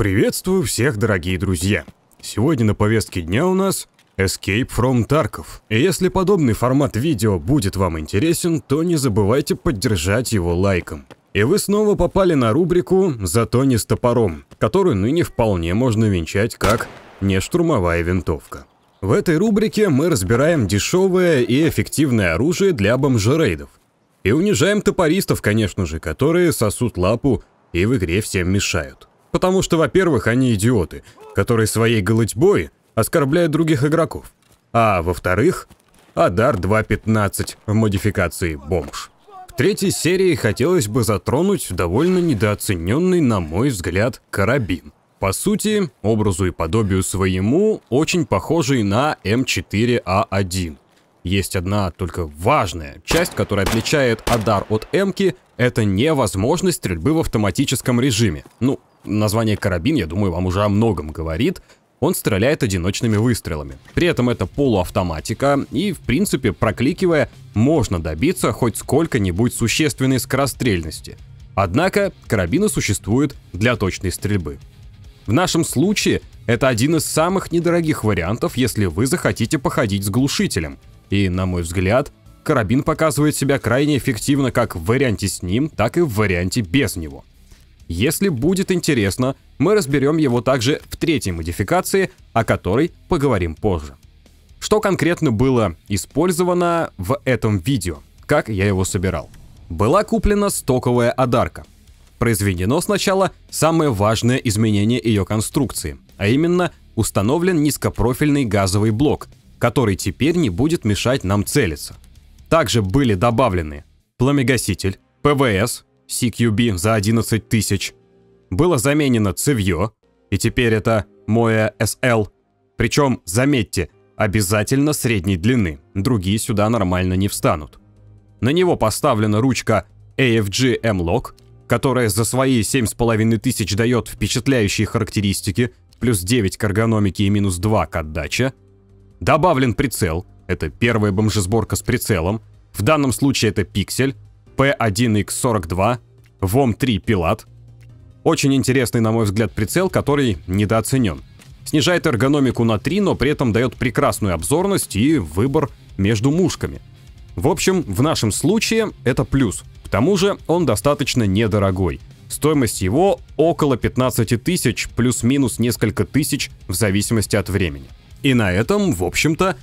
Приветствую всех, дорогие друзья! Сегодня на повестке дня у нас Escape from Tarkov. И если подобный формат видео будет вам интересен, то не забывайте поддержать его лайком. И вы снова попали на рубрику «Зато не с топором», которую ныне вполне можно венчать как «не штурмовая винтовка». В этой рубрике мы разбираем дешевое и эффективное оружие для бомжерейдов. И унижаем топористов, конечно же, которые сосут лапу и в игре всем мешают. Потому что, во-первых, они идиоты, которые своей голытьбой оскорбляют других игроков. А во-вторых, Адар 2.15 в модификации «Бомж». В третьей серии хотелось бы затронуть довольно недооцененный, на мой взгляд, карабин. По сути, образу и подобию своему, очень похожий на М4А1. Есть одна только важная часть, которая отличает Адар от Эмки, это невозможность стрельбы в автоматическом режиме. Ну, Название «карабин», я думаю, вам уже о многом говорит. Он стреляет одиночными выстрелами. При этом это полуавтоматика, и, в принципе, прокликивая, можно добиться хоть сколько-нибудь существенной скорострельности. Однако, карабины существуют для точной стрельбы. В нашем случае это один из самых недорогих вариантов, если вы захотите походить с глушителем. И, на мой взгляд, карабин показывает себя крайне эффективно как в варианте с ним, так и в варианте без него. Если будет интересно, мы разберем его также в третьей модификации, о которой поговорим позже. Что конкретно было использовано в этом видео, как я его собирал? Была куплена стоковая Адарка. Произведено сначала самое важное изменение ее конструкции, а именно установлен низкопрофильный газовый блок, который теперь не будет мешать нам целиться. Также были добавлены пламегаситель, ПВС, CQB за 11 тысяч. Было заменено цевье, и теперь это моя SL. Причем, заметьте, обязательно средней длины, другие сюда нормально не встанут. На него поставлена ручка AFG M-Lock, которая за свои 7500 дает впечатляющие характеристики, плюс 9 к эргономике и минус 2 к отдаче. Добавлен прицел, это первая бомжесборка с прицелом, в данном случае это пиксель, P1X42, 42 vom 3 Пилат. Очень интересный, на мой взгляд, прицел, который недооценен. Снижает эргономику на 3, но при этом дает прекрасную обзорность и выбор между мушками. В общем, в нашем случае это плюс. К тому же он достаточно недорогой. Стоимость его около 15 тысяч, плюс-минус несколько тысяч в зависимости от времени. И на этом, в общем-то,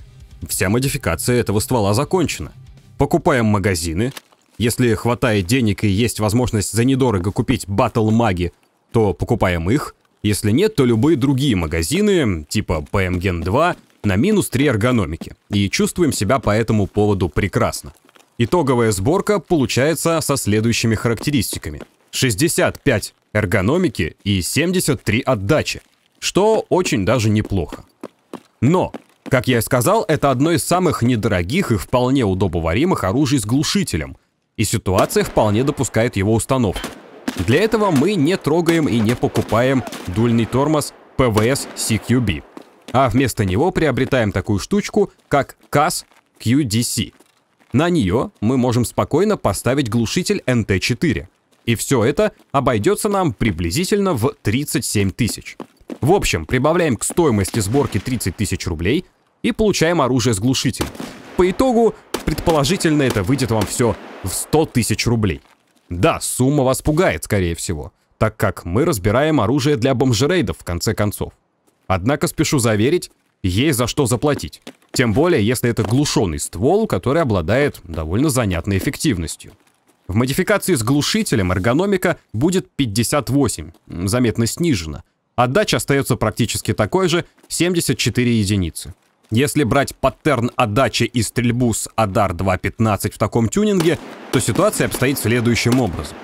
вся модификация этого ствола закончена. Покупаем магазины, если хватает денег и есть возможность за недорого купить батл-маги, то покупаем их. Если нет, то любые другие магазины, типа PMGen 2, на минус 3 эргономики. И чувствуем себя по этому поводу прекрасно. Итоговая сборка получается со следующими характеристиками. 65 эргономики и 73 отдачи, что очень даже неплохо. Но, как я и сказал, это одно из самых недорогих и вполне удобоваримых оружий с глушителем – и ситуация вполне допускает его установку. Для этого мы не трогаем и не покупаем дульный тормоз PVS CQB, а вместо него приобретаем такую штучку, как CAS QDC. На нее мы можем спокойно поставить глушитель NT4. И все это обойдется нам приблизительно в 37 тысяч. В общем, прибавляем к стоимости сборки 30 тысяч рублей и получаем оружие с глушителем. По итогу предположительно это выйдет вам все в 100 тысяч рублей. Да, сумма вас пугает, скорее всего, так как мы разбираем оружие для бомжерейдов, в конце концов. Однако спешу заверить, есть за что заплатить. Тем более, если это глушенный ствол, который обладает довольно занятной эффективностью. В модификации с глушителем эргономика будет 58, заметно снижена. Отдача а остается практически такой же, 74 единицы. Если брать паттерн отдачи и стрельбу с Адар 2.15 в таком тюнинге, то ситуация обстоит следующим образом.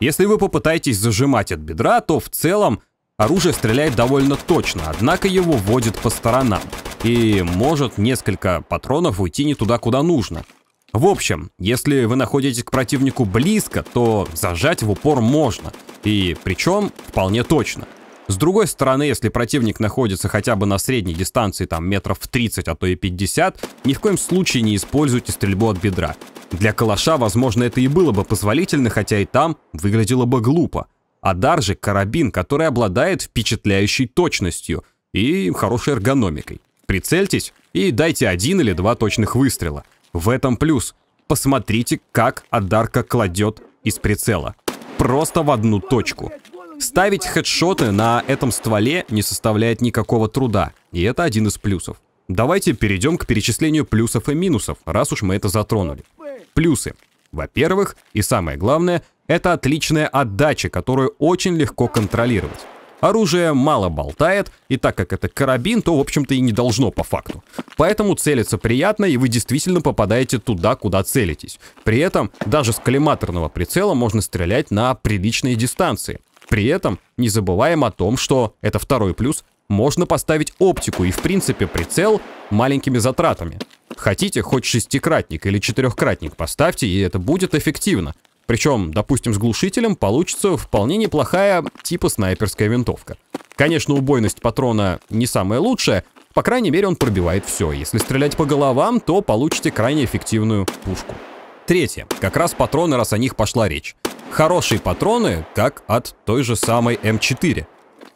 Если вы попытаетесь зажимать от бедра, то в целом оружие стреляет довольно точно, однако его вводит по сторонам, и может несколько патронов уйти не туда, куда нужно. В общем, если вы находитесь к противнику близко, то зажать в упор можно, и причем вполне точно – с другой стороны, если противник находится хотя бы на средней дистанции, там метров 30, а то и 50, ни в коем случае не используйте стрельбу от бедра. Для калаша, возможно, это и было бы позволительно, хотя и там выглядело бы глупо. А даржик, карабин, который обладает впечатляющей точностью и хорошей эргономикой. Прицельтесь и дайте один или два точных выстрела. В этом плюс. Посмотрите, как Адарка кладет из прицела. Просто в одну точку. Ставить хедшоты на этом стволе не составляет никакого труда, и это один из плюсов. Давайте перейдем к перечислению плюсов и минусов, раз уж мы это затронули. Плюсы. Во-первых, и самое главное, это отличная отдача, которую очень легко контролировать. Оружие мало болтает, и так как это карабин, то, в общем-то, и не должно по факту. Поэтому целиться приятно, и вы действительно попадаете туда, куда целитесь. При этом даже с коллиматорного прицела можно стрелять на приличные дистанции. При этом не забываем о том, что это второй плюс, можно поставить оптику и в принципе прицел маленькими затратами. Хотите хоть шестикратник или четырехкратник поставьте, и это будет эффективно. Причем, допустим, с глушителем получится вполне неплохая типа снайперская винтовка. Конечно, убойность патрона не самая лучшая, по крайней мере он пробивает все. Если стрелять по головам, то получите крайне эффективную пушку. Третье. Как раз патроны, раз о них пошла речь. Хорошие патроны, как от той же самой М4.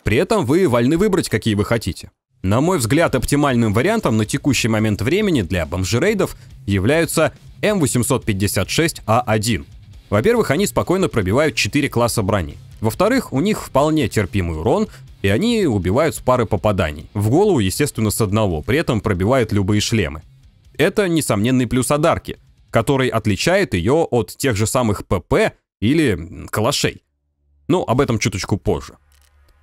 При этом вы вольны выбрать, какие вы хотите. На мой взгляд, оптимальным вариантом на текущий момент времени для бомжерейдов являются М856А1. Во-первых, они спокойно пробивают 4 класса брони. Во-вторых, у них вполне терпимый урон, и они убивают с пары попаданий. В голову, естественно, с одного, при этом пробивают любые шлемы. Это несомненный плюс Адарки, который отличает ее от тех же самых ПП или калашей. Ну, об этом чуточку позже.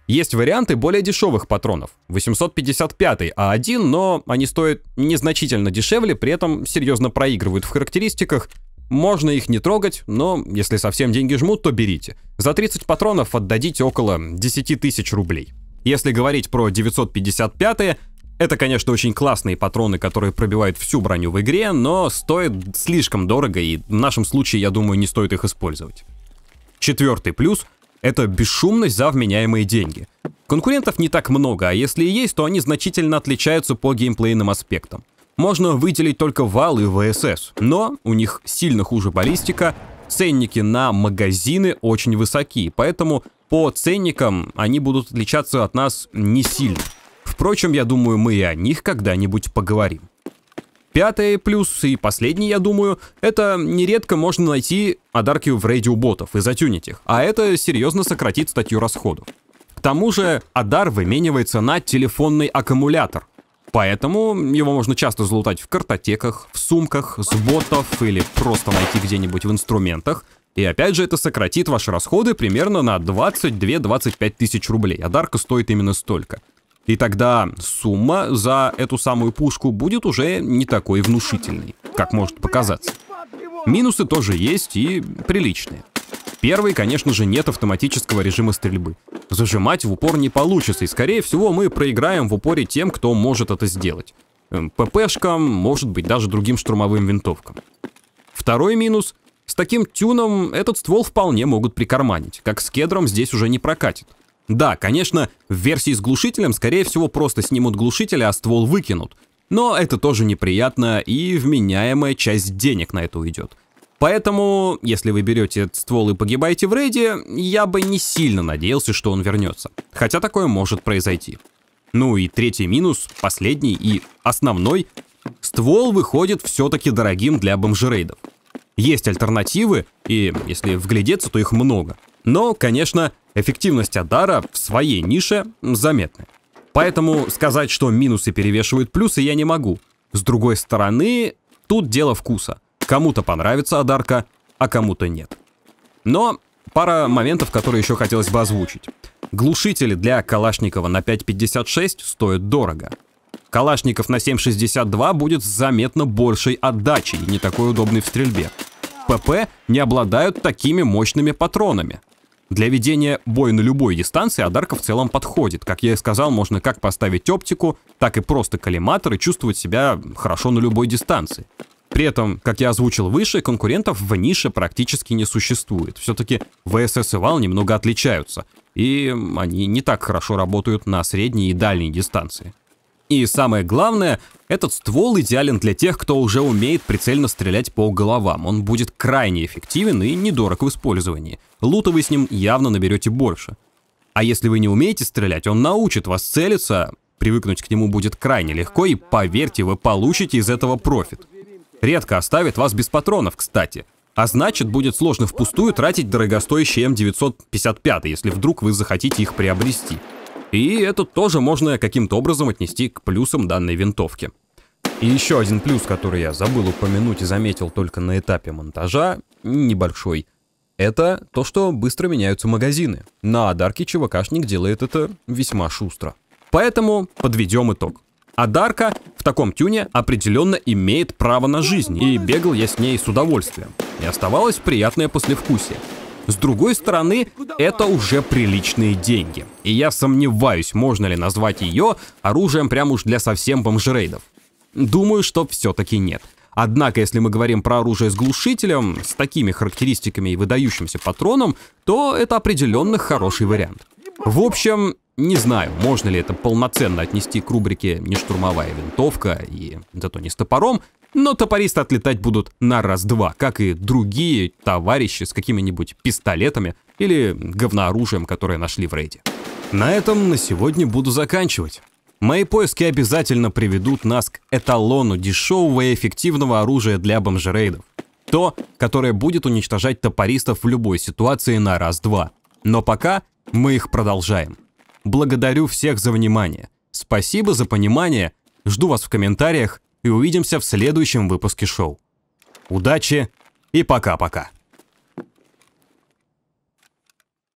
Есть варианты более дешевых патронов, 855 А1, но они стоят незначительно дешевле, при этом серьезно проигрывают в характеристиках, можно их не трогать, но если совсем деньги жмут, то берите. За 30 патронов отдадите около 10 тысяч рублей. Если говорить про 955 это, конечно, очень классные патроны, которые пробивают всю броню в игре, но стоят слишком дорого, и в нашем случае, я думаю, не стоит их использовать. Четвертый плюс — это бесшумность за вменяемые деньги. Конкурентов не так много, а если и есть, то они значительно отличаются по геймплейным аспектам. Можно выделить только вал и ВСС, но у них сильно хуже баллистика, ценники на магазины очень высоки, поэтому по ценникам они будут отличаться от нас не сильно. Впрочем, я думаю, мы и о них когда-нибудь поговорим. Пятый плюс и последний, я думаю, это нередко можно найти подарки в радиоботов и затюнить их, а это серьезно сократит статью расходов. К тому же адар выменивается на телефонный аккумулятор, поэтому его можно часто залутать в картотеках, в сумках, с ботов или просто найти где-нибудь в инструментах, и опять же, это сократит ваши расходы примерно на 22-25 тысяч рублей. А дарка стоит именно столько. И тогда сумма за эту самую пушку будет уже не такой внушительной, как может показаться. Минусы тоже есть и приличные. Первый, конечно же, нет автоматического режима стрельбы. Зажимать в упор не получится, и скорее всего мы проиграем в упоре тем, кто может это сделать. Эм, ППшкам, может быть, даже другим штурмовым винтовкам. Второй минус. С таким тюном этот ствол вполне могут прикарманить, как с кедром здесь уже не прокатит. Да, конечно, в версии с глушителем, скорее всего, просто снимут глушитель, а ствол выкинут. Но это тоже неприятно, и вменяемая часть денег на это уйдет. Поэтому, если вы берете ствол и погибаете в рейде, я бы не сильно надеялся, что он вернется. Хотя такое может произойти. Ну и третий минус, последний и основной. Ствол выходит все-таки дорогим для бомжерейдов. Есть альтернативы, и если вглядеться, то их много. Но, конечно, Эффективность Адара в своей нише заметна. Поэтому сказать, что минусы перевешивают плюсы, я не могу. С другой стороны, тут дело вкуса. Кому-то понравится Адарка, а кому-то нет. Но пара моментов, которые еще хотелось бы озвучить. Глушители для Калашникова на 5.56 стоят дорого. Калашников на 7.62 будет с заметно большей отдачей и не такой удобной в стрельбе. ПП не обладают такими мощными патронами. Для ведения боя на любой дистанции Адарка в целом подходит. Как я и сказал, можно как поставить оптику, так и просто коллиматор и чувствовать себя хорошо на любой дистанции. При этом, как я озвучил выше, конкурентов в нише практически не существует. Все-таки ВСС и ВАЛ немного отличаются, и они не так хорошо работают на средней и дальней дистанции. И самое главное, этот ствол идеален для тех, кто уже умеет прицельно стрелять по головам. Он будет крайне эффективен и недорог в использовании. Лута вы с ним явно наберете больше. А если вы не умеете стрелять, он научит вас целиться, привыкнуть к нему будет крайне легко, и поверьте, вы получите из этого профит. Редко оставит вас без патронов, кстати. А значит, будет сложно впустую тратить дорогостоящие М955, если вдруг вы захотите их приобрести. И это тоже можно каким-то образом отнести к плюсам данной винтовки. И еще один плюс, который я забыл упомянуть и заметил только на этапе монтажа, небольшой, это то, что быстро меняются магазины. На Адарке ЧВКшник делает это весьма шустро. Поэтому подведем итог. Адарка в таком тюне определенно имеет право на жизнь, и бегал я с ней с удовольствием. И оставалось приятное послевкусие. С другой стороны, это уже приличные деньги. И я сомневаюсь, можно ли назвать ее оружием прямо уж для совсем бомжрейдов. Думаю, что все-таки нет. Однако, если мы говорим про оружие с глушителем, с такими характеристиками и выдающимся патроном, то это определенно хороший вариант. В общем, не знаю, можно ли это полноценно отнести к рубрике «Не штурмовая винтовка» и «Зато не с топором», но топористы отлетать будут на раз-два, как и другие товарищи с какими-нибудь пистолетами или говнооружием, которое нашли в рейде. На этом на сегодня буду заканчивать. Мои поиски обязательно приведут нас к эталону дешевого и эффективного оружия для бомжерейдов. То, которое будет уничтожать топористов в любой ситуации на раз-два. Но пока мы их продолжаем. Благодарю всех за внимание. Спасибо за понимание. Жду вас в комментариях и увидимся в следующем выпуске шоу. Удачи и пока-пока.